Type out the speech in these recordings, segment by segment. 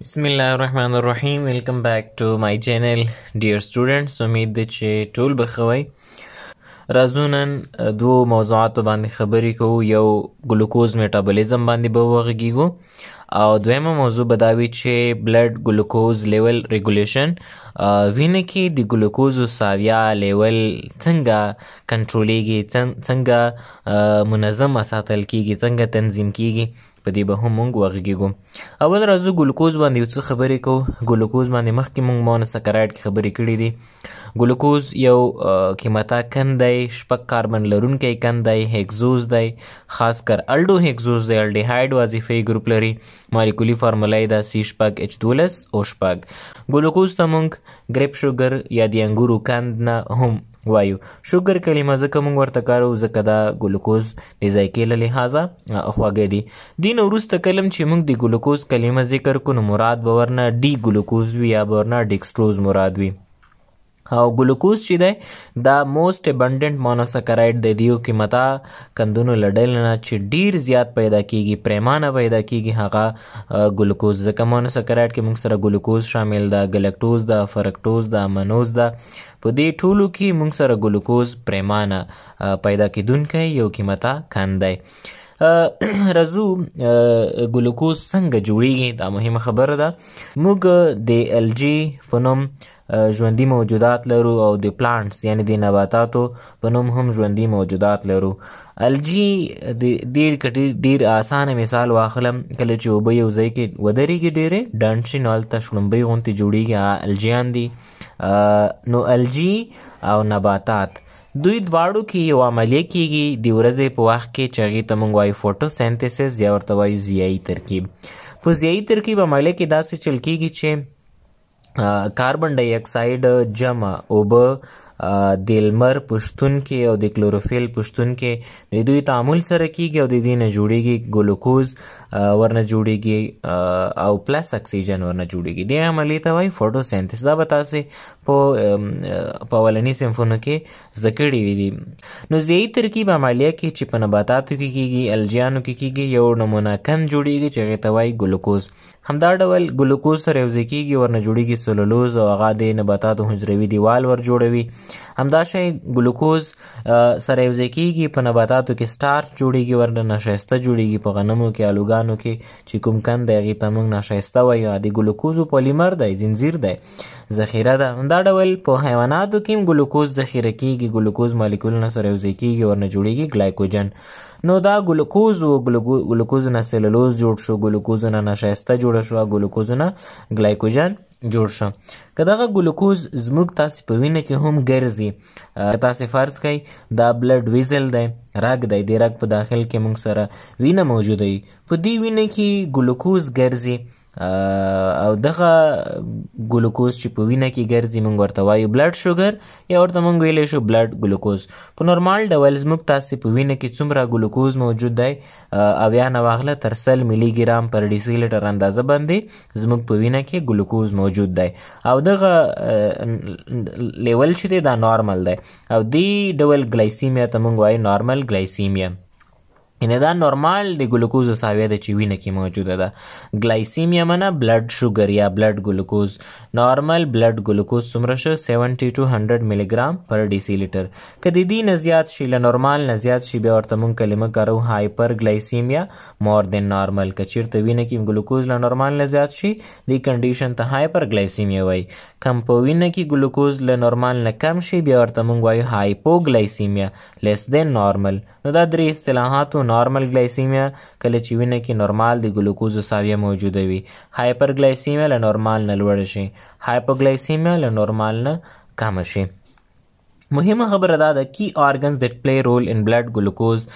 Bismillah ar-Rahman ar-Rahim. Welcome back to my channel, dear students. امید دې چې ټول بخوي رازونن دو موضوعاتو باندې خبرې کوو یو ګلوکوز میټابولیزم باندې به وغږیږو او دویمه موضوع به دا وي چې بلډ ګلوکوز لیول ریګولیشن وینه کې د ګلوکوز ساویا لیول څنګه کنټرولېږي څنګه منظم ساتل کیږي څنګه تنظیم کیږي په دې به هم مونږ وغږیږو اول راځو ګلوکوز باندې یو څه خبرې کوو ګلوکوز باندې مخکې مونږ مونوسکرایټ کې خبرې کړې دي ګلوکوز یو قیمته کند دی شپږ کاربن لرونکی کند دی هیګزوز دی خاص کر الډو هیګزوز دی الډیهایډ وظیفې ګروپ لري مالیکولي فارموله یې دا سی شپږ اچ دولس او شپږ ګلوکوز ته مونږ ګریپ شوګر یا د انګورو کند نه هم وایو شوګر کلمه ځکه موږ ورته کارو ځکه دا ګلوکوز د ذایقې له لحاظه خواږه دي دین وروسته کلم چې موږ د ګلوکوز کلمه ذکر کو نو مراد به ورنه ډي ګلوکوز وي یا به ورنه ډیکسټروز مراد وي او ګلوکوز چې دی دا موست ابنډنت مونوسکرایډ د ریو قیمتا کندونو لړل نه چې ډیر زیات پیدا کیږي پریمانه پیدا کیږي هغه ګلوکوز ځکه مونوسکرایډ کې موږ سره ګلوکوز شامل ده ګلیکټوز ده فرکټوز ده منوز ده په دې ټولو کې موږ سره ګلوکوز پریمانه پیدا کیدونکي یو قیمتا کند دی رزو ګلوکوز څنګه جوړیږي دا مهمه خبره ده موږ د الجی فنوم ژوندي موجودات لرو او د پلانټس یعنی د نباتاتو په نوم هم ژوندي موجودات لرو الجی د ډیر ډیر اسانه مثال واخلم کله چې اوبه یو ځای کې ودرېږي ډېرې ډنډ شي نو هلته شړومبۍ غوندې جوړېږي الجیان دي نو الجی او نباتات دوی دواړو کې یو عملیه کېږي د ورځې په وخت کې چې هغې ته موږ وایو فوټوسینتسس یا ورته وایو ضیایي ترکیب په ضیایي ترکیب عملیه کې داسې چل کېږي چې کاربن ډای اکساید جمع اوبه د لمر پښتون کې او د کلوروفیل پښتون کې د دوی تعامل سره کیږي او د دې نه جوړیږي ګلوکوز ورنه جوړیږي او پلس اکسیجن ورنه جوړیږي دې عملیې ته وایي فوټوسنتز دا به تاسې په په اولني صنفونو کې زده کړي وي دي نو ځایي ترکیب عملیه کې چې په نباتاتو کې کیږي الجیانو کې کیږي یو نمونه کند جوړیږي چې هغې ته وایي ګلوکوز همدا ډول ګلوکوز سره یوځای کیږي ورنه جوړیږي سلولوز او هغه د نباتاتو حجروي دیوال ور جوړوي همدا شی ګلوکوز سره یو ځکیږي په نباتاتو کې سٹارچ جوړیږي ورنه نشایسته جوړیږي په غنمو کې الوګانو کې چې کوم کند هغه ته موږ نشایسته وایو د ګلوکوز پولیمر دی زنجیر دی ذخیره ده همدا ډول په حیواناتو کې ګلوکوز ذخیره کیږي ګلوکوز مالیکولونه سره یو ځکیږي ورنه جوړیږي ګلایکوجن نو دا ګلوکوز او ګلوکوز نه سلولوز جوړ شو ګلوکوز نه نشایسته جوړ شو ګلوکوز نه ګلایکوجن جوړ شو که دغه ګلوکوز زموږ تاسې په وینه کې هم ګرځي که تاسې فرض کړئ دا بلډ ویزل دی رګ دی د رګ په داخل کې موږ سره وینه موجوده وي په دې وینه کې ګلوکوز ګرځي او دغه ګلوکوز چې په وینه کې ګرځي موږ ورته وایو بلډ شوګر یا ورته موږ ویلی شو بلډ ګلوکوز په نورمال ډول زموږ تاسې په وینه کې څومره ګلوکوز موجود دی اویا نه واخله تر سل ملي ګرام پر ډیسی لیټر اندازه باندې زموږ په وینه کې ګلوکوز موجود دی او دغه لیول چې دی دا نارمل دی او دی ډول ګلایسیمیا ته موږ وایو نارمل ګلایسیمیا یعنی دا نورمال د ګلوکوز ساویه د چې وینه کې موجوده ده ګلایسیمیا منه بلډ شوګر یا بلډ ګلوکوز نارمل بلډ ګلوکوز څومره شو 70 ټو 100 ملي ګرام پر ډی سی لیټر کدی دی نه زیات شي له نورمال نه زیات شي به ورته مون کلمه کارو هایپر ګلایسیمیا مور دین نارمل کچیرته وینه کې ګلوکوز له نورمال نه زیات شي دی کنډیشن ته هایپر ګلایسیمیا وای کم په وینه کې ګلوکوز له نورمال نه کم شي بیا ورته مون وای هایپو ګلایسیمیا لیس دین نارمل نو دا درې اصطلاحاتو نارمل ګلایسیمیا کله چې وینه کې نورمال د ګلوکوز ساویه موجوده وي هایپر ګلایسیمیا له نورمال نه لوړ شي هایپوګلایسیمیا له نورمال نه کم شي مهمه خبره دا ده کی ارګنز دټ پلی رول ان بلډ ګلوکوز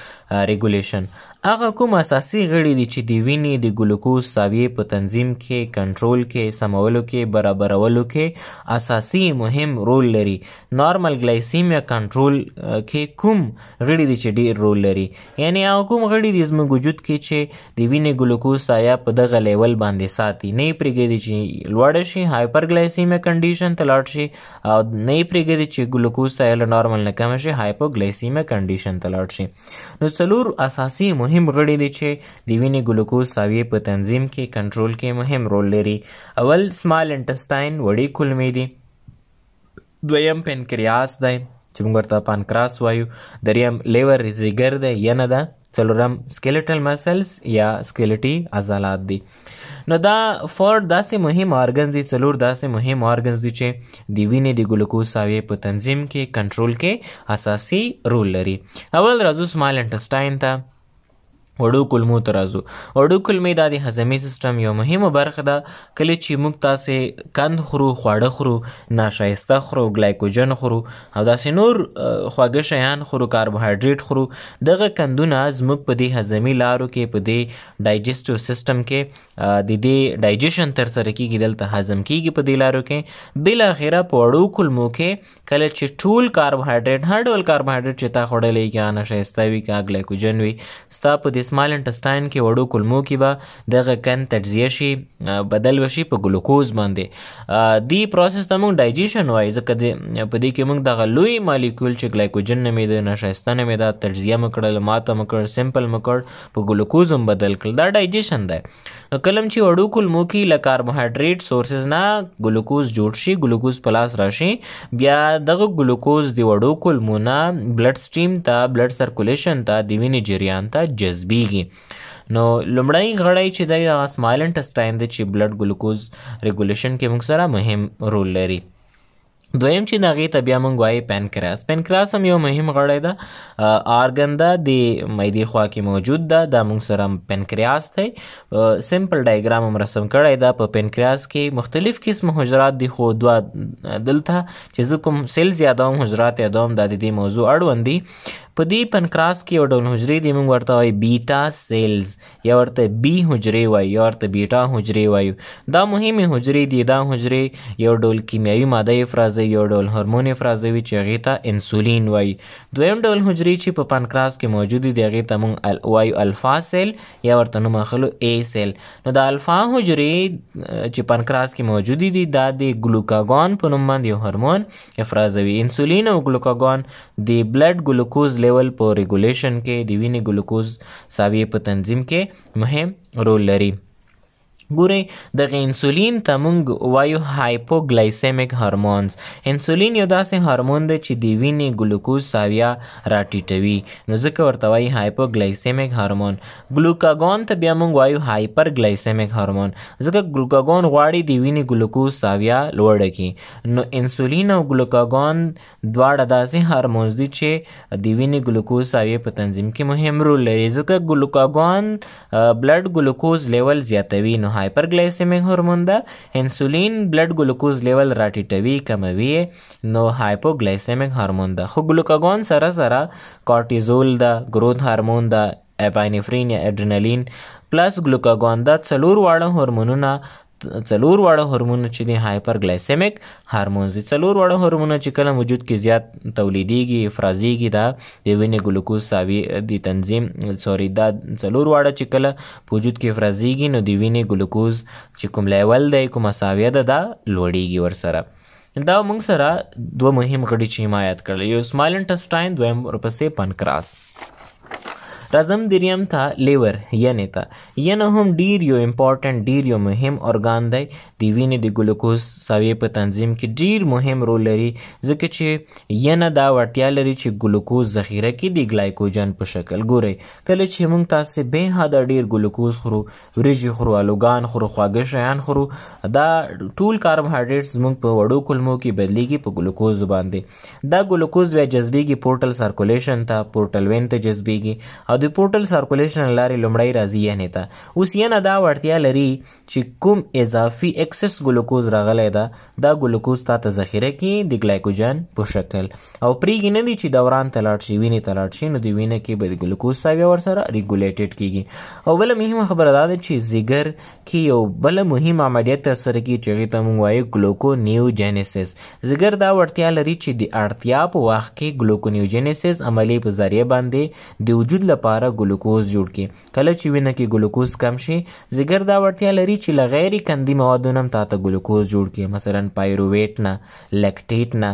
ریګولیشن هغه کوم اساسي غړي دي چې د وینې د ګلوکوز ساویې په تنظیم کې کنټرول کې سمولو کې برابرولو کې اساسي مهم رول لري نارمل ګلایسیمیا کنټرول کې کوم غړي دي چې ډیر رول لري یعنی هغه کوم غړي دي زموږ وجود کې چې د وینې ګلوکوز سایه په دغه لیول باندې ساتي نه پرېږدي چې لوړ شي هایپر ګلایسیمیا کنډیشن ته لاړ شي او نه پرېږدي چې ګلوکوز سایه نارمل نه کم شي هایپوګلایسیمیا کنډیشن ته لاړ شي نو څلور اساسي مهم غړي دي چې د وینې ګلوکوز ساویې په تنظیم کې کنټرول کې مهم رول لري اول سمال انټسټاین وړې کولمې دي دویم پینکریاس دی چې موږ ورته پانکراس وایو دریم لیور ریزیګر دی ینه ده څلورم سکلیټل مسلز یا سکلیټي عضلات دي نو دا فور داسې مهم ارګنز دي څلور داسې مهم ارګنز دي چې د وینې د ګلوکوز ساوې په تنظیم کې کنټرول کې اساسي رول لري اول راځو سمال انټسټاین ته وړو کلمو ته راځو وړو کلمې دا د هضمي سیستم یو مهمه برخه ده کله چې موږ تاسې کند خورو خواړه خورو ناشایسته خورو ګلایکوجن خورو او داسې نور خواږه شیان خورو کاربوهایډریټ خورو دغه کندونه زموږ په دې هضمي لارو کې په دې ډایجسټیو سیستم کې د دې ډایجیشن تر سره کیږي دلته هضم کیږي په دې لارو کې بل اخره په وړو کولمو کې کله چې ټول کاربوهایډریټ هر ډول کاربوهایډریټ چې تا خوړلې یا نشایسته وي کا ګلایکوجن وي ستا په دې سمال انټسټاین کې وړو کولمو کې به دغه کن تجزیه شي بدل وشي په ګلوکوز باندې دی پروسس ته موږ ډایجیشن وایي ځکه په دې کې موږ دغه لوی مالیکول چې ګلایکوجن نومې د نشایسته نومې دا تجزیه مکړل ماته مکړ سمپل مکړ په ګلوکوز هم بدل کړل دا ډایجیشن دی نو کلم چې وړوکو کولمو کې له کاربوهایډریټ سورسز نه ګلوکوز جوړ شي ګلوکوز پلاس راشي بیا دغه ګلوکوز دی وړوکو کولمو نه بلډ سټریم ته بلډ سرکولیشن ته د وینې جریان ته جذبیږي نو لومړی غړی چې د سمایل انټسټاین د چې بلډ ګلوکوز ریګولیشن کې موږ سره مهم رول لري دویم چې دغې ته بیا موږ وایي پینکراس پینکراس هم یو مهم غړی ده آرګن ده د معدې خوا کې موجود ده دا موږ سره پینکریاس دی سمپل ډایګرام هم رسم کړی ده په پینکریاس کې مختلف قسم حجرات دي خو دوه دلته چې زه کوم سیلز یادوم حجرات یادوم دا د دې موضوع اړوند دي په دې پنکراس کې یو ډول حجرې دي موږ ورته وایي بیټا سیلز یا ورته بی حجرې وایي یا ورته بیټا حجرې وایو دا مهمې حجرې دي دا حجرې یو ډول کیمیاوي ماده افرازوي د یو ډول هورمون افرازوي چې هغې ته انسولین وایي دویم ډول حجرې چې په پانکراس کې موجود دي هغې ته موږ وایو الفا سیل یا ورته نوم اخلو ای سیل نو د الفا حجرې چې پانکراس کې موجود دي دا د ګلوکاګون په نوم باندې یو هورمون افرازوي انسولین او ګلوکاګون د بلډ ګلوکوز لیول په ریګولیشن کې د وینې ګلوکوز ساویې په تنظیم کې مهم رول لري ګوري دغه انسولین ته موږ وایو هایپوګلایسیمیک هورمونز انسولین یو داسې هورمون دی چې د وینې ګلوکوز ساویه راټیټوي نو ځکه ورته وایي هایپوګلایسیمیک هورمون ګلوکاګون ته بیا موږ وایو هایپرګلایسیمیک هورمون ځکه ګلوکاګون غواړي د وینې ګلوکوز ساویه لوړه کړي نو انسولین او ګلوکاګون دواړه داسې هورمونز دي چې د وینې ګلوکوز ساویې په تنظیم کې مهم رول لري ځکه ګلوکاګون بلډ ګلوکوز لیول زیاتوي نو هایپرګلایسیمیک هورمون ده انسولین بلډ ګلوکوز لیول راټیټوي کموي نو هایپوګلایسیمیک هورمون ده خو ګلوکاګون سره سره کورتیزول ده ګروث هورمون ده اپاینفرین یا اډرینالین پلس ګلوکاګون دا څلور واړه هورمونونه څلور واړه هورمونونه چې دي هایپر ګلایسیمیک هورمونز دي څلور واړه هورمونونه چې کله وجود کې زیات تولیدېږي افرازېږي دا د وینې ګلوکوز ساوي د تنظیم سوري دا څلور واړه چې کله په وجود کې افرازېږي نو د وینې ګلوکوز چې کوم لیول دی کومه ساویه ده دا لوړېږي ورسره دا موږ سره دوه مهم غړي چې حمایت کړل یو سمال انټسټاین دویم ورپسې پنکراس Tazamdirium tha liver, yaneta. Yanahum dirio important dirio muhim organ dai, divine de glucose savye pe tanzim ki dir muhim role لري ځکه چې ینه دا وړتیا لري چې ګلوکوز ذخیره کې د ګلایکوجن په شکل ګوري کله چې موږ تاسو به حد ډیر ګلوکوز خورو وريجې خورو الوغان خورو خواږه شیان خورو دا ټول کاربوهایډریټس موږ په وړو کولمو کې بدلیږي په ګلوکوز باندې دا ګلوکوز بیا جذبېږي پورټل سرکولیشن ته پورټل وین ته جذبېږي او د پورټل سرکولیشن لارې لومړی راځي یعنې ته اوس ینه دا وړتیا لري چې کوم اضافي اکسس ګلوکوز راغلی ده دا ګلوکوز تا ته ذخیره کړي د ګلایکوجن په شکل او پریږي نه دي چې دوران ته لاړ شي وینې ته لاړ شي نو د وینې کې به د ګلوکوز ساویه ورسره ریګولیټډ کیږي او بله مهمه خبره دا ده چې زیګر کې یو بله مهم عملیت ترسره کیږي چې هغې ته مونږ وایو ګلوکونیوجینسس زیګر دا وړتیا لري چې د اړتیا په وخت کې ګلوکونیوجینسس عملی په ذریعه باندې د وجود لپاره لپاره ګلوکوز جوړ کړي کله چې وینه کې ګلوکوز کم شي ځیګر دا وړتیا لري چې له غیر قندي موادو نه هم تاته ګلوکوز جوړ کړي مثلا پایروویټ نه لکټیټ نه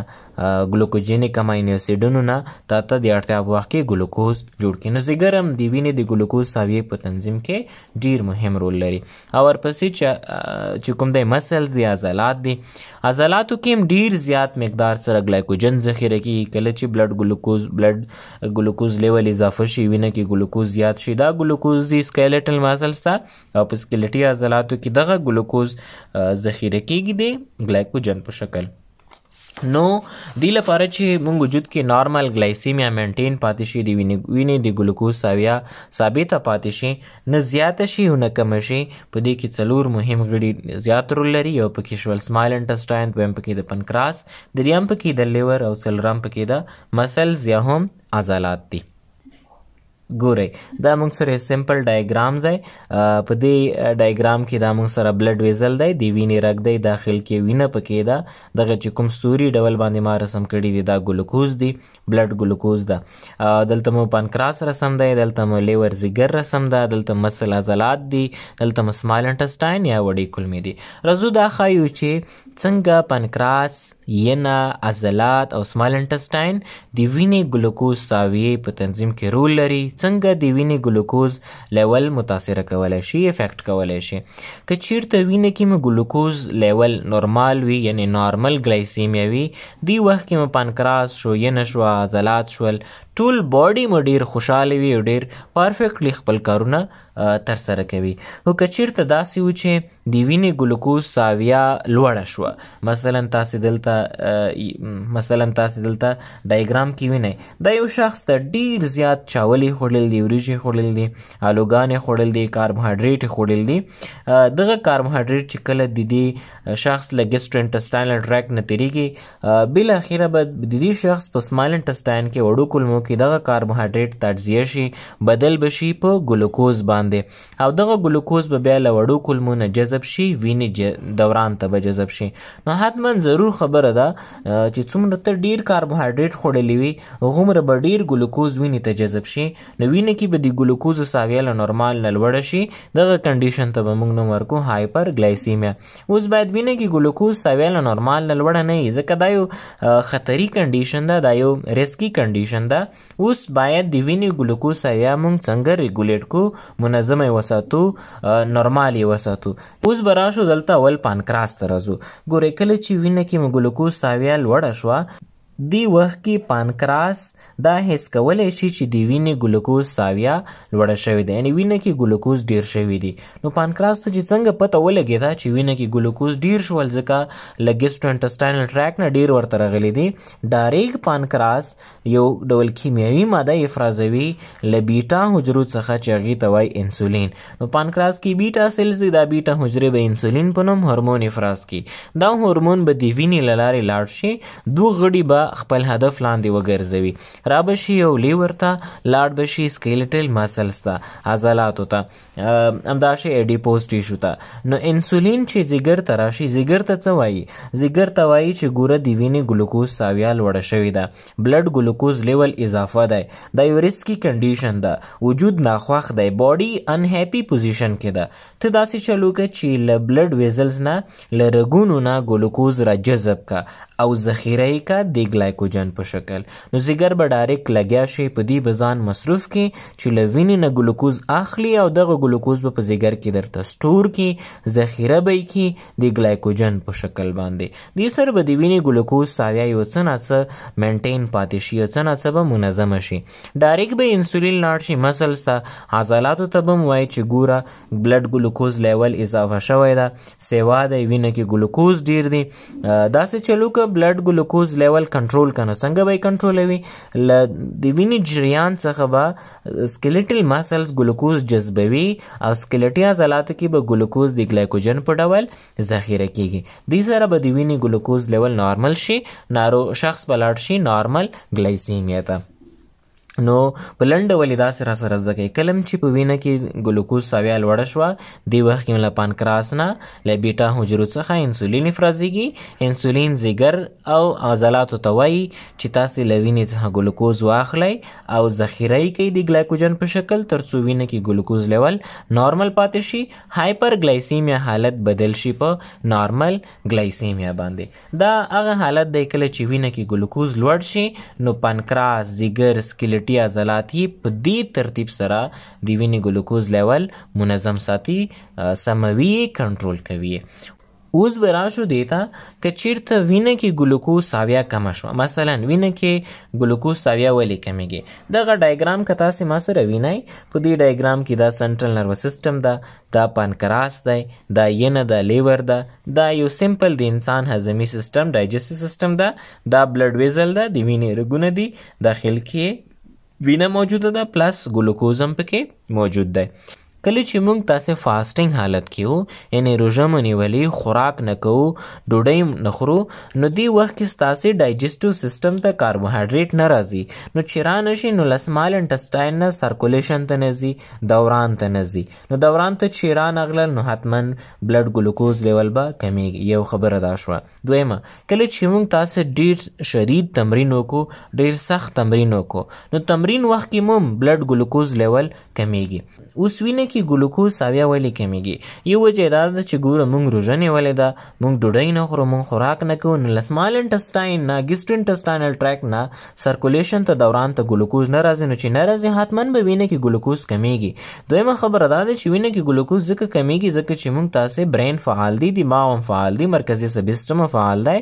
ګلوکوجینیک امینو اسیدونو نه تاته د اړتیا په وخت کې ګلوکوز جوړ کړي نو ځیګر هم د وینې د ګلوکوز ساویې په تنظیم کې ډیر مهم رول لري او ورپسې چې کوم دی مسلز یا عضلات دي عضلاتو کې هم ډیر زیات مقدار سره ګلایکوجن ذخیره کیږي کله چې بلډ ګلوکوز بلډ ګلوکوز لیول اضافه شي وینه کې ګلوکوز زیات شي دا ګلوکوز دی سکیلټل مسلز ته او په سکیلټي عضلاتو کې دغه ګلوکوز ذخیره کیږي د ګلایکوجن په شکل نو دی لپاره چې موږ وجود کې نارمل ګلایسیمیا مینټین پاتې شي د وینې وینې د ګلوکوز ساویا ثابته پاتې شي نه زیات شي او نه کم شي په دې کې څلور مهم غړي زیات رول لري یو پکې شول سمال انټسټاین دویم پکې د پنکراس دریم پکې د لیور او څلورم پکې د مسلز یا هم عضلات دي ګورئ دا موږ سره سمپل ډایګرام دی په دې ډایګرام کې دا موږ سره بلډ ویزل دی د وینې رګ دی داخل کې وینه پکې ده دغه چې کوم سوري ډول باندې ما رسم کړي دی دا ګلوکوز دی بلډ ګلوکوز ده دلته مو پانکراس رسم دی دلته مو لیور زیګر رسم ده دلته مسل عضلات دي دلته مو سمال انټسټاین یا وډې کولمې دي رزو دا ښایو چې څنګه پانکراس ینه عضلات او سمال انټسټاین د وینې ګلوکوز ساویې په تنظیم کې رول لري څنګه د وینې ګلوکوز لیول متاثر کولای شي افیکټ کولای شي که چیرته وینې کې مو ګلوکوز لیول نورمال وي یعنی نارمل ګلایسیمیا وي دی وخت کې مو پانکراس شو ینه شو عضلات شول ټول باډي مو ډیر خوشاله وي او ډیر پرفیکټلی خپل کارونه تر سره کوي نو کچیرته داسې و چې د وینې ګلوکوز ساویا لوړه شو مثلا تاسو دلته مثلا تاسو دلته ډایګرام کې وینئ دا یو شخص ته ډیر زیات چاولې خوړل دي وریجې خوړل دي الوګانې خوړل دي کاربوهایډریټ خوړل دي دغه کاربوهایډریټ چې کله د دې شخص له ګیسټروانټسټاینل ټریک نه تیریږي بل اخیره به د دې شخص په سمایل انټسټاین کې وړو کولمو کې کې دغه کاربوهایډریټ تجزیه شي بدل بشي په ګلوکوز باندې او دغه ګلوکوز به بیا له وړو کولمونو جذب شي وینې دوران ته به جذب شي نو حتما ضرور خبره ده چې څومره ته ډیر کاربوهایډریټ خوړلی وي هغومره به ډیر ګلوکوز وینې ته جذب شي نو وینې کې به د ګلوکوز ساویه له نورمال نه لوړه شي دغه کنډیشن ته به موږ نوم ورکو هایپر ګلایسیمیا اوس باید وینې کې ګلوکوز ساویه له نورمال نه لوړه نه وي ځکه دا یو خطري کنډیشن ده دا یو ریسکي کنډیشن ده اوس باید د وینې ګلوکوز یا موږ څنګه ریګولیټ کو منظم وساتو نورمال وساتو اوس براشو دلته ول پانکراس ترزو ګورې کله چې وینې کې ګلوکوز ساویه لوړه شوه دې وخت کې پانکراس دا حس کولی شي چې د وینې ګلوکوز ساویه لوړه شوې ده یعنی وینه کې ګلوکوز ډیر شوی دی نو پانکراس ته چې څنګه پته ولګېده چې وینه کې ګلوکوز ډیر شول ځکه له ګیسټوانټسټاینل ټریک نه ډیر ورته راغلی دی ډایرک پانکراس یو ډول کیمیاوي ماده افرازوي له بیټا حجرو څخه چې هغې ته وایي انسولین نو پانکراس کې بیټا سیلز دي دا بیټا حجرې به انسولین په نوم هورمون افراز کوي دا هورمون به د وینې له لارې لاړ شي دوه غړي به خپل هدف لاندې وګرځوي را بشي یو لیور ته لاړ بشي سکیلټل مسلز ته عضلاتو ته همداشي اډیپوز ټیشو ته نو انسولین چې ځیګر ته راشي ځیګر ته څه وایي ځیګر ته وایي چې ګوره د وینې ګلوکوز ساویه لوړه شوې ده بلډ ګلوکوز لیول اضافه دی دا یو ریسکي کنډیشن ده وجود ناخوښ دی باډي انهیپی پوزیشن کې ده ته داسې چلو کې چې له بلډ ویزلز نه له رګونو نه ګلوکوز را جذب کا او ذخیره یې کا د ګلایکوجن په شکل نو ځیګر به ډایرکټ لګیا شي په دې به ځان مصروف کړي چې له وینې نه ګلوکوز اخلي او دغه ګلوکوز به په ځیګر کې درته سټور کړي ذخیره به یې کړي د ګلایکوجن په شکل باندې دې سره به د وینې ګلوکوز ساویه یو څه ناڅه مینټین پاتې شي یو څه ناڅه به منظمه شي ډایرکټ به انسولین لاړ شي مسلز ته عضلاتو ته به وایي چې ګوره بلډ ګلوکوز لیول اضافه شوی ده سیوا د وینه کې ګلوکوز ډیر دی داسې چلو که بلډ ګلوکوز لیول کنټرول کنه څنګه به کنټرولوي ل د وینې جریان څخه به سکلیټل ماسلز ګلوکوز جذبوي او سکلیټي عضلاتو کې به ګلوکوز د ګلایکوجن په ډول ذخیره کیږي دې سره به د وینې ګلوکوز لیول نارمل شي نارو شخص بلاړ شي نارمل ګلایسیمیا ته نو په لنډ ولې داسې را سره زده کوي کلم چې په وینه کې ګلوکوز ساویه لوړه شوه دی وخت کې له پانکراس نه له بیټا حجرو څخه انسولین افرازیږي انسولین زیګر او عضلاتو ته وایي چې تاسې له وینې څخه ګلوکوز واخلئ او ذخیره یې کوي د ګلایکوجن په شکل تر څو وینه کې ګلوکوز لیول نارمل پاتې شي هایپر ګلایسیمیا حالت بدل شي په نارمل ګلایسیمیا باندې دا هغه حالت دی کله چې وینه کې ګلوکوز لوړ شي نو پانکراس زیګر سکلیټ سکلیټي عضلات یې په دې ترتیب سره د وینې ګلوکوز لیول منظم ساتي سموي کنټرول کوي اوس به راشو دیتا که چیرته وینه کې ګلوکوز ساویه کمه شوه مثلا وینه کې ګلوکوز ساویه ولې کمیږي دغه ډایګرام که تاسې ما سره وینئ په دې ډایګرام کې دا سنټرل نروس سیستم ده دا پانکراس دی دا ینه ده لیور ده دا یو سمپل د انسان هضمي سیستم ډایجسټي سیستم ده دا بلډ ویزل ده د وینې رګونه دي داخل کې وینه موجوده ده پلس ګلوکوز هم پکې موجود دی کله چې موږ تاسو فاستینګ حالت کې یو یعنی روژه مو نیولې خوراک نه کوو ډوډۍ نه خورو نو دې وخت کې ستاسو ډایجسټیو سیستم ته کاربوهایډریټ نه راځي نو چې را نشي نو لسمال انټسټاین نه سرکولیشن ته نه ځي دوران ته نه ځي نو دوران ته چې را نغلل نو حتما بلډ ګلوکوز لیول به کمیږي یو خبره دا شوه دویمه کله چې موږ تاسو ډیر شدید تمرین وکړو ډیر سخت تمرین وکړو نو تمرین وخت کې موږ بلډ ګلوکوز لیول کمیږي اوس وینه کې ګلوکوز ساویه ولې کمیږي یو وجه دا ده چې ګوره موږ روژه نیولې ده موږ ډوډۍ نه خورو موږ خوراک نه کوو نو له سمال انټسټاین نه ګسټرینټسټاینل ټریک نه سرکولیشن ته دوران ته ګلوکوز نه راځي نو چې نه راځي حتما به وینه کې ګلوکوز کمیږي دویمه خبره دا ده چې وینه کې ګلوکوز ځکه کمیږي ځکه چې موږ تاسې برین فعال دي دماغ هم فعال دي مرکزي عصبي سیستم فعال دی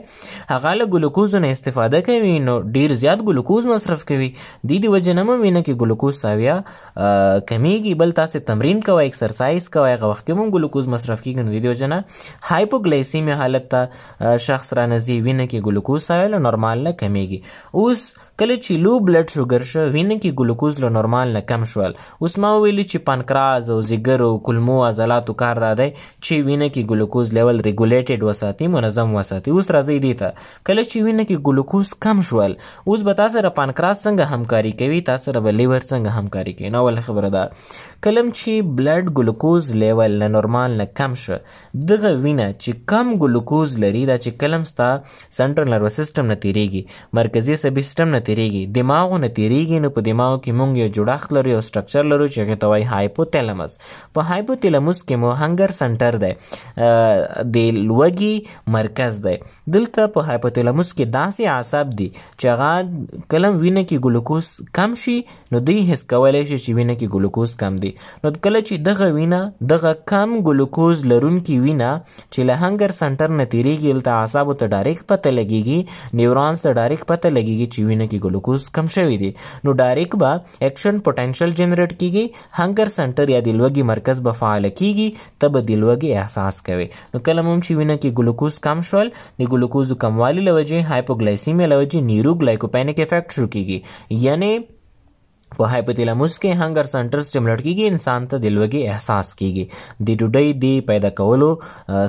هغه له ګلوکوز نه استفاده کوي نو ډیر زیات ګلوکوز مصرف کوي د دې وجه نه مې نه کې ګلوکوز ساویه کمیږي بل تاسو تمرین کوئ ایکسرسایز کوئ هغه وخت کې مونږ ګلوکوز مصرف کیږي نو دیو جنا هایپوګلایسیمیا حالت ته شخص را نزي وینه کې ګلوکوز سایل نورمال نه کمیږي اوس کله چې لو بلډ شوګر شو وینه کې ګلوکوز له نورمال نه کم شول اوس ما ویلي چې پانکراز او زیګر او کولمو عضلاتو کار را دی چې وینه کې ګلوکوز لیول ریګولیټډ وساتي منظم وساتي اوس راځي دی ته کله چې وینه کې ګلوکوز کم شول اوس به تاسو سره پانکراز څنګه همکاري کوي تاسو سره به لیور څنګه همکاري کوي نو ول خبره ده کلم چې بلډ ګلوکوز لیول نه نورمال نه کم شو دغه وینه چې کم ګلوکوز لري دا چې کلم ستا سنټرل نروس سیستم نه تیریږي مرکزی سب سیستم نه تیریږي دماغونه تیریږي نو په دماغ کې مونږ یو جوړښت لرو یو سټرکچر لرو چې هغه ته وایي هایپوتیلمس په هایپوتیلمس کې مو هنګر سنټر دی د لوږې مرکز دی دلته په هایپوتیلمس کې داسې اعصاب دي چې هغه کلم وینه کې ګلوکوز کم شي نو دوی حس کولی شي چې وینه کې ګلوکوز کم دی نو کله چې دغه وینه دغه کم ګلوکوز لرونکې وینه چې له هنګر سنټر نه تیریږي هلته اعصابو ته ډایرکټ پته لګیږي نیورانس ته ډایرکټ پته لګیږي چې وینه کې بلډ ګلوکوز کم شوی دی نو ډایرک به اکشن پوټنشل جنریټ کیږي هنګر سنټر یا د لوګي مرکز به فعال کیږي ته به د لوګي احساس کوي نو کله هم چې وینه کې ګلوکوز کم شول د ګلوکوز کموالی لوجه هایپوګلایسیمیا لوجه نیروګلایکوپینیک افیکټ شروع کیږي یعنی په هایپوتلاموس کې هنګر سنټر سټیمولیټ کیږي انسان ته د لوږې احساس کیږي د ډوډۍ د پیدا کولو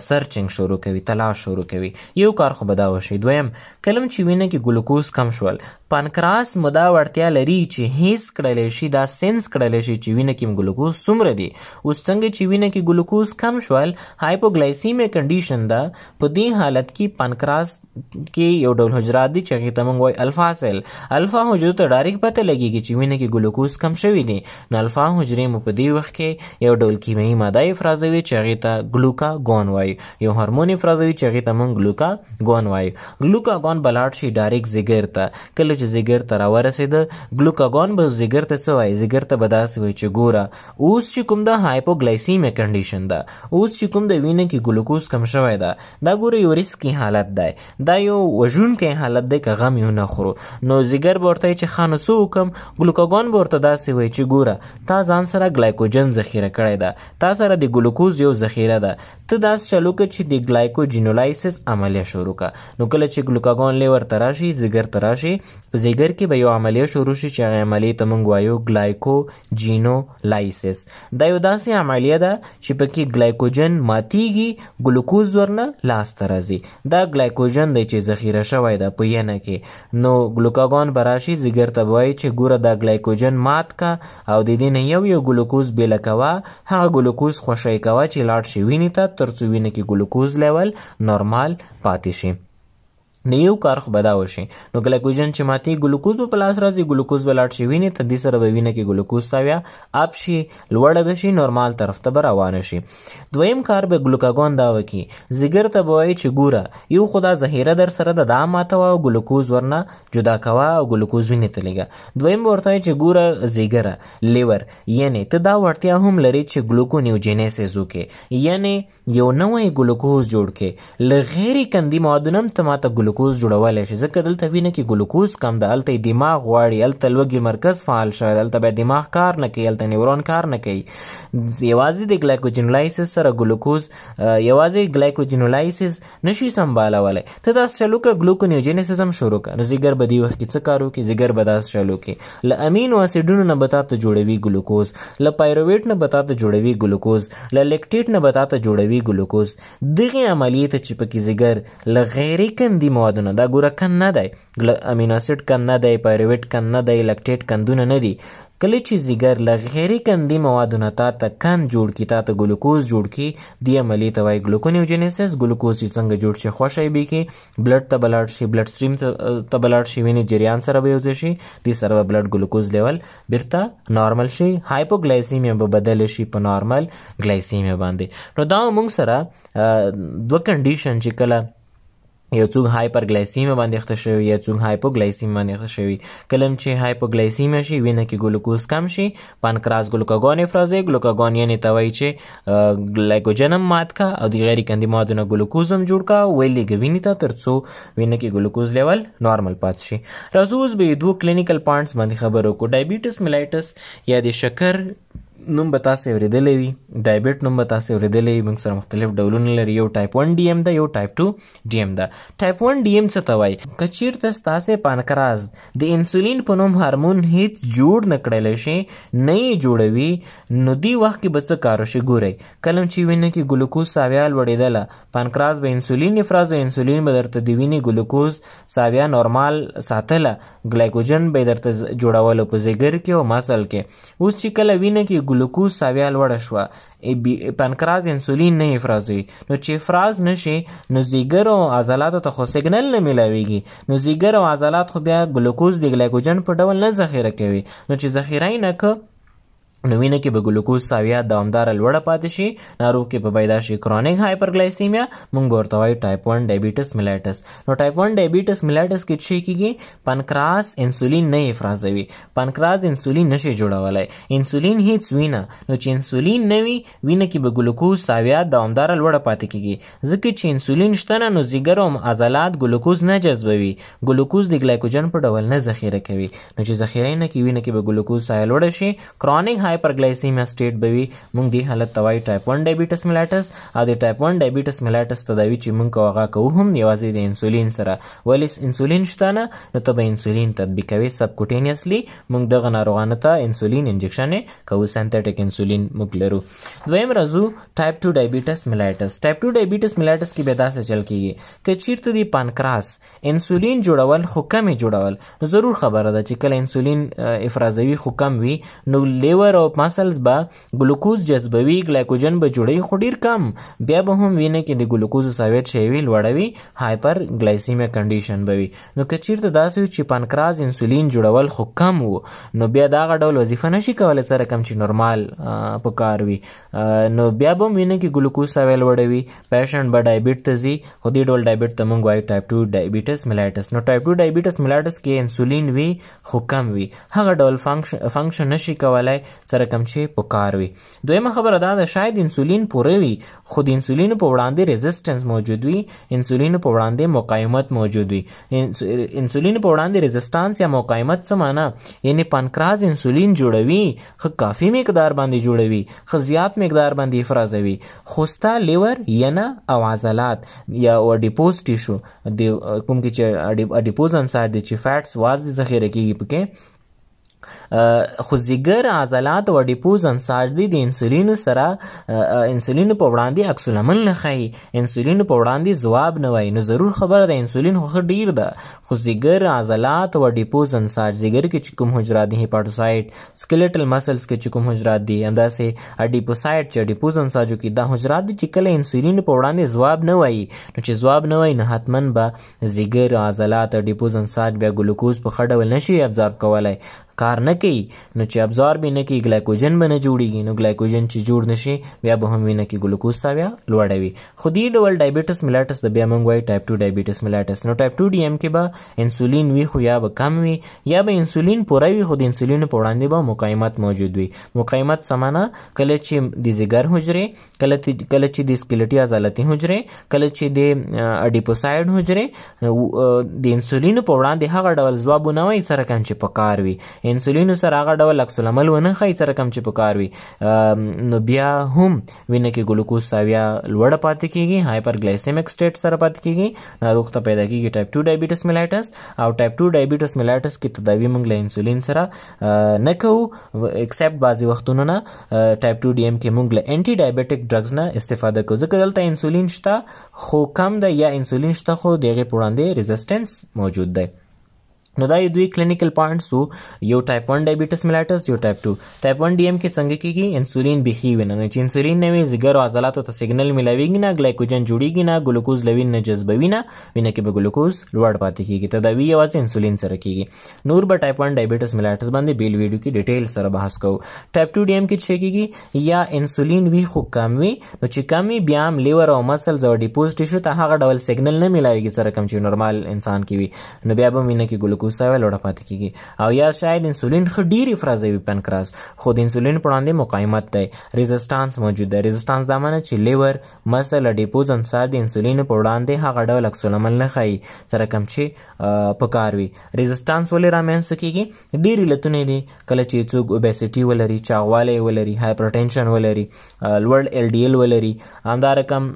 سرچنګ شروع کوي تلاش شروع کوي یو کار خو به دا وشي دویم کلم چې وینه کې ګلوکوز کم شول پانکراس مدا وړتیا لري چې هیڅ کړلی شي دا سنس کړلی شي چې وینه کې ګلوکوز څومره دی اوس څنګه چې وینه کې ګلوکوز کم شول هایپوګلایسیمیا کنډیشن ده په دې حالت کې پانکراس کې یو ډول حجرات دي چې هغې ته موږ وایي الفا سیل الفا حجرو ته ډایرکټ پته لګېږي چې وینه کې ګلوکوز کم شوی دی نو الفا حجرې مو په دې وخت کې یو ډول کیمیایي ماده افرازوي چې هغې ته ګلوکاګون وایي یو هورمون افرازوي چې هغې ته موږ ګلوکاګون وایو ګلوکاګون به لاړ شي ډایرکټ ځیګر ته کله چې زیګر ته راورسېد ګلوکاګون به زیګر ته څه وایي زیګر ته به داسې وایي چې ګوره اوس چې کوم د هایپوګلایسیمیا کنډیشن ده اوس چې کوم د وینې کې ګلوکوز کم شوی ده دا ګوره یو ریسکي حالت دی دا یو وژونکی حالت دی که غم یو نه خورو نو زیګر به ورته چې خانو څه وکم ګلوکاګون به ورته داسې وایي چې ګوره تا ځان سره ګلایکوجن ذخیره کړی ده تا سره د ګلوکوز یو ذخیره ده ته داسې چالو که چې د ګلایکوجینولایسس عملیه شروع کا نو کله چې ګلوکاګون لیور ته راشي زیګر ته راشي په زیګر کې به یو عملیه شروع شي چې هغه عملیې ته موږ وایو ګلایکوجینولایسس دا یو داسې عملیه ده چې پکې ګلایکوجن ماتیږي ګلوکوز ورنه لاسته راځي دا ګلایکوجن دی چې ذخیره شوی ده په ینه کې نو ګلوکاګون به راشي زیګر ته وایي چې ګوره دا ګلایکوجن مات کا او د دې نه یو یو ګلوکوز بیله کوه هغه ګلوکوز خوشی کوه چې لاړ شي وینې ته ترڅو وینه کې ګلوکوز لیول نورمال پاتې شي نو یو کارخ بدا وشي نو ګلایکوجن چې ماتي ګلوکوز په پلاس راځي ګلوکوز ولاړ شي ویني ته دې سره وینه کې ګلوکوز ساویا اپ شي لوړ به شي نورمال طرف ته روان شي دویم کار به ګلوکاګون دا وکي زیګر ته وایي چې ګوره یو خدا ذخیره در سره د دا ماته او ګلوکوز ورنه جدا کوا او ګلوکوز ویني ته لګا دویم ورته چې ګوره زیګر لیور یعنی ته دا ورتیا هم لري چې ګلوکونیوجینیسس وکي یعنی یو نوې ګلوکوز جوړ کې لغیر کندي موادونم ته ماته ګلوکوز جوړولای شي ځکه دلته وینه کې ګلوکوز کم ده هلته دماغ غواړي هلته لوږې مرکز فعال شوی هلته به دماغ کار نه کوي هلته نیورون کار نه کوي یوازې د ګلایکوجنولایسس سره ګلوکوز یوازې ګلایکوجنولایسس نشي سمبالولی ته داسې چلو که ګلوکونیوجنسس هم شروع کړه نو ځیګر به دې وخت کې څه کار وکړي ځیګر به داسې چلو کې له امینو اسیډونو نه به تا ته جوړوي ګلوکوز له پایروویټ نه به تا ته جوړوي ګلوکوز له لیکټیټ نه به تا ته جوړوي ګلوکوز دغې عملیې ته چې پکې ځیګر له غیرې کندي موادونه دا ګورکن نه دی امیناسټ کن نه دی پایرویټ کن نه دی لکټیټ کندونه نه دي کله چې زیګر له غیر کندي موادو نه تا ته کن جوړ کی تا ته ګلوکوز جوړ کی دی عملی ته وای ګلوکونیوجنسس ګلوکوز چې څنګه جوړ شي خوشی به کی بلډ ته بلاړ شي بلډ سټریم ته بلاړ شي ویني جریان سره به یوځي شي دی سره بلډ ګلوکوز لیول بیرته نارمل شي هایپوګلایسیمیا به بدل شي په نارمل ګلایسیمیا باندې نو دا موږ سره دوه کنډیشن چې کله یو څوک هایپرګلایسیمیا باندې اخته شوی یا څوک هایپوګلایسیمیا باندې اخته شوی کلم چې هایپوګلایسیمیا شي وینه کې ګلوکوز کم شي پانکراس ګلوکاګون افرازه ګلوکاګون یعنی توای چې ګلایکوجنم مات کا او د غیر کندي مادونو ګلوکوز هم جوړ کا ویلې ګوینې ته ترڅو وینه کې ګلوکوز لیول نارمل پات شي راځو اوس به دوه کلینیکل پوینټس باندې خبرو کو ډایبیټس میلایټس یا د شکر نوم به تاسو اوریدلې وي ډایبټ نوم به تاسو اوریدلې وي موږ سره مختلف ډولونه لري یو ټایپ 1 ډي ام ده یو ټایپ 2 ډي ام ده ټایپ 1 ډي ام څه ته وایي کچیرته ستاسو پانکراز د انسولین په نوم هورمون هیڅ جوړ نه کړل شي نه یې جوړوي نو دی وخت کې به څه کار وشي ګورئ کلم چې وینه کې ګلوکوز ساویا لوړېدله پانکراز به انسولین افراز او انسولین به درته د وینې ګلوکوز ساویا نورمال ساتله ګلایکوجن به درته جوړولو په ځیګر کې او مسل کې اوس چې کله وینه کې ګلوکوز ساویه لوړه شوه پنکراز انسولین نه افرازوي نو چې افراز نشي نو ځیګر او عضلاتو ته خو سیګنل نه میلاویږي نو ځیګر او عضلات خو بیا ګلوکوز د ګلایکوجن په ډول نه ذخیره کوي نو چې ذخیره یې نه که نو وینه کې به ګلوکوز ساویه دوامداره لوړه پاتې شي ناروغ کې به پیدا شي کرونیک هایپرګلایسیمیا موږ ورته وایو ټایپ 1 ډایبټس میلایټس نو ټایپ 1 ډایبټس میلایټس کې چی کیږي پانکراس انسولین نه افرازوي پانکراس انسولین نشي جوړولای انسولین هیڅ وینه نو چې انسولین نه وي وینه کې به ګلوکوز ساویه دوامداره لوړه پاتې کیږي ځکه چې انسولین شتنه نو زیګروم عضلات ګلوکوز نه جذبوي ګلوکوز د ګلایکوجن په ډول نه ذخیره کوي نو چې ذخیره نه کوي وینه کې به ګلوکوز سایه لوړه شي کرونیک هایپرګلایسیمیا سټیټ به وي موږ دې حالت ته وایي ټایپ 1 ډایبټس میلاټس او د ټایپ 1 ډایبټس میلاټس تداوی چې موږ کوغه کوو هم یوازې د انسولین سره ولې انسولین شته نه نو ته به انسولین تطبیقوي سب کوټینیسلی موږ دغه ناروغانو ته انسولین انجکشن کوو سنتټیک انسولین موږ لرو دویم راځو ټایپ 2 ډایبټس میلاټس ټایپ 2 ډایبټس میلاټس کې به داسې چل کیږي که چیرته دی پانکراس انسولین جوړول خو کمې جوړول ضرور خبره ده چې کله انسولین افرازوي خو کم وي نو لیور او مسلز به ګلوکوز جذبوي ګلایکوجن به جوړوي خو ډیر کم بیا به هم وینه کې د ګلوکوز سویت شیوي لوړوي هایپر ګلایسیمیا کنډیشن به وي نو که چیرته داسې چې پانکراز انسولین جوړول خو کم وو نو بیا دا ډول وظیفه نشي کولای سره کم چې نورمال پکار وي نو بیا به هم وینه کې ګلوکوز سویل وړوي پیشنټ به ډایبټ ته ځي خو دې ډول ډایبټ ته موږ وایو ټایپ 2 ډایبټس میلایټس نو ټایپ 2 ډایبټس میلایټس کې انسولین وي خو کم وي هغه ډول فنکشن نشي کولای سره کم شی پکار وي دویمه خبره دا ده شاید انسولین پوره وي خو د انسولین په وړاندې ریزسټنس موجود وي انسولین په وړاندې مقاومت موجود وي انسولین په وړاندې ریزسټانس یا مقاومت څه معنا یعنی پانکراز انسولین جوړوي خو کافي مقدار باندې جوړوي خو زیات مقدار باندې افرازوي خو ستا لیور ینه او عضلات یا اډیپوز ټیشو د کوم کې چې اډیپوز انصار دي چې فیټس واز ذخیره کیږي پکې خو ځیګر عضلات او ډیپوز انساج دي د انسولینو سره انسولینو په وړاندې عکس العمل نه ښایي انسولینو په وړاندې ځواب نه وایي نو ضرور خبره ده انسولین خو ډیر ده خو ځیګر عضلات او ډیپوز انساج ځیګر کې کوم حجرات دي هپاټوسایټ سکلیټل مسلز کې کوم حجرات دي همداسې اډیپوسایټ چې ډیپوز انساجو کې دا حجرات دي چې کله انسولین په وړاندې ځواب نه وایي نو چې ځواب نه وایي نه حتمن به ځیګر عضلات او ډیپوز انساج بیا ګلوکوز په خډول نشي ابزارب کولای کار نه کوي نو چې ابزار به نه کوي ګلایکوجن به نه جوړیږي نو ګلایکوجن چې جوړ نشي بیا به هم وینه کې ګلوکوز ساویا لوړوي خو دې ډول ډایبټس ملټس د بیا موږ وایي ټایپ 2 ډایبټس ملټس نو ټایپ 2 ډي ام کې به انسولین وي خو یا به کم وي یا به انسولین پوره وي خو د انسولین په وړاندې به مقاومت موجود وي مقاومت سمانه کله چې د زیګر حجرې کله کله چې د سکلیټي عضلاتي حجرې کله چې د اډیپوساید حجرې د انسولین په وړاندې هغه ډول ځوابونه وایي سره کوم چې پکار وي انسولین سره هغه ډول عکس العمل ونه ښایي څه رقم چې پکار وي نو بیا هم وینه کې ګلوکوز ساویه لوړه پاتې کیږي هایپرګلایسیمک سټیټ سره پاتې کیږي ناروغ ته پیدا کیږي ټایپ 2 ډایبټس میلایټس او ټایپ 2 ډایبټس میلایټس کې تداوی موږ له انسولین سره نه کوو ایکسپټ بعضی وختونو نه ټایپ 2 ډي ام کې موږ له انټي ډایبټک ډرګز نه استفاده کوو ځکه دلته انسولین شته خو کم ده یا انسولین شته خو دغه پوراندې ریزिस्टنس موجود دی نو دا دوی کلینیکل پوینټس وو یو ټایپ 1 ډایبټس میلټس یو ټایپ 2 ټایپ 1 ډی ام کې څنګه کېږي انسولین بخي وینه نه چې انسولین نه وي زګر عضلات ته سیګنل ملاويږي نه ګلایکوجن جوړیږي نه ګلوکوز لوین نه جذبوي نه وینه کې به ګلوکوز لوړ پاتې کیږي تداوی یوازې انسولین سره کیږي نور به ټایپ 1 ډایبټس میلټس باندې بیل ویډیو کې ډیټیل سره بحث کوو ټایپ 2 ډی ام کې چې کېږي یا انسولین وی خو کم وي نو چې کم وي بیا هم لیور او مسل زو ډیپوز ټیشو ته هغه ډول سیګنل نه ملاويږي سره کم چې نورمال انسان کې وي نو بیا به وینه کې ګلوکوز غوسه وي لوړه پاتې کیږي او یا شاید انسولین خ ډیر افرازوي پنکراس خو د انسولین پر وړاندې مقاومت دی ریزسټانس موجود دی ریزسټانس دا معنی چې لیور مسل ډیپوز انصار د انسولین پر وړاندې هغه ډول عکس العمل نه ښيي سره کم چې پکار وي ریزسټانس ولې رامنځته کیږي ډیر علتونه دي کله چې څوک اوبېسټي ولري چاغوالی ولري هایپرټینشن ولري لوړ ال ډی ال ولري همدا رقم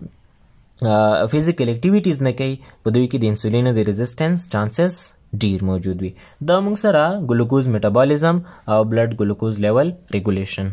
فزیکل اکټیویټیز نه کوي په دوی کې د انسولین د ریزسټنس چانسز ډیر موجود وي دا موږ سره ګلوکوز میټابولیزم او بلډ ګلوکوز لیول ریګولیشن